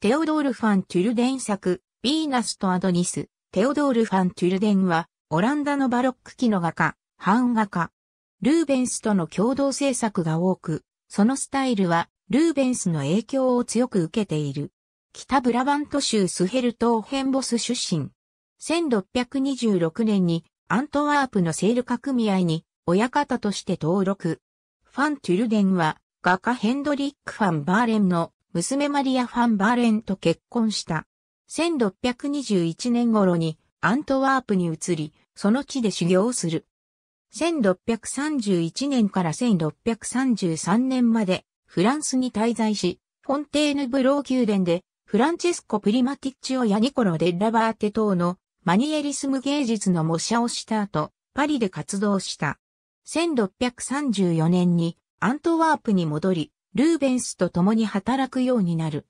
テオドール・ファン・トゥルデン作、ヴィーナスとアドニス、テオドール・ファン・トゥルデンは、オランダのバロック期の画家、版画家、ルーベンスとの共同制作が多く、そのスタイルは、ルーベンスの影響を強く受けている。北ブラバント州スヘルトーヘンボス出身。1626年にアントワープのセール化組合に親方として登録。ファン・トゥルデンは画家ヘンドリック・ファン・バーレンの娘マリア・ファン・バーレンと結婚した。1621年頃にアントワープに移り、その地で修行する。1631年から1633年までフランスに滞在し、フォンテーヌブロー宮殿でフランチェスコ・プリマティッチオやニコロ・デ・ラバーテ等のマニエリスム芸術の模写をした後、パリで活動した。1634年にアントワープに戻り、ルーベンスと共に働くようになる。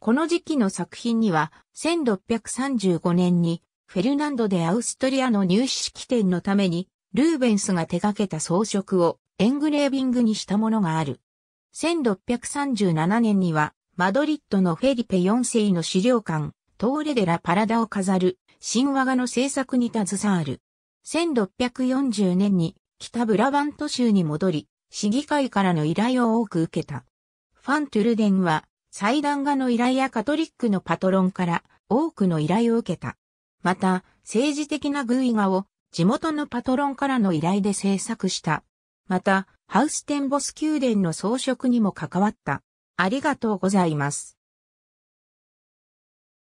この時期の作品には、1635年に、フェルナンド・でアウストリアの入試式典のために、ルーベンスが手掛けた装飾をエングレービングにしたものがある。1637年には、マドリッドのフェリペ4世の資料館、トーレデラ・パラダを飾る、神話画の制作に携わる。1640年に北ブラバント州に戻り、市議会からの依頼を多く受けた。ファントゥルデンは、祭壇画の依頼やカトリックのパトロンから多くの依頼を受けた。また、政治的なグ意画を地元のパトロンからの依頼で制作した。また、ハウステンボス宮殿の装飾にも関わった。ありがとうございます。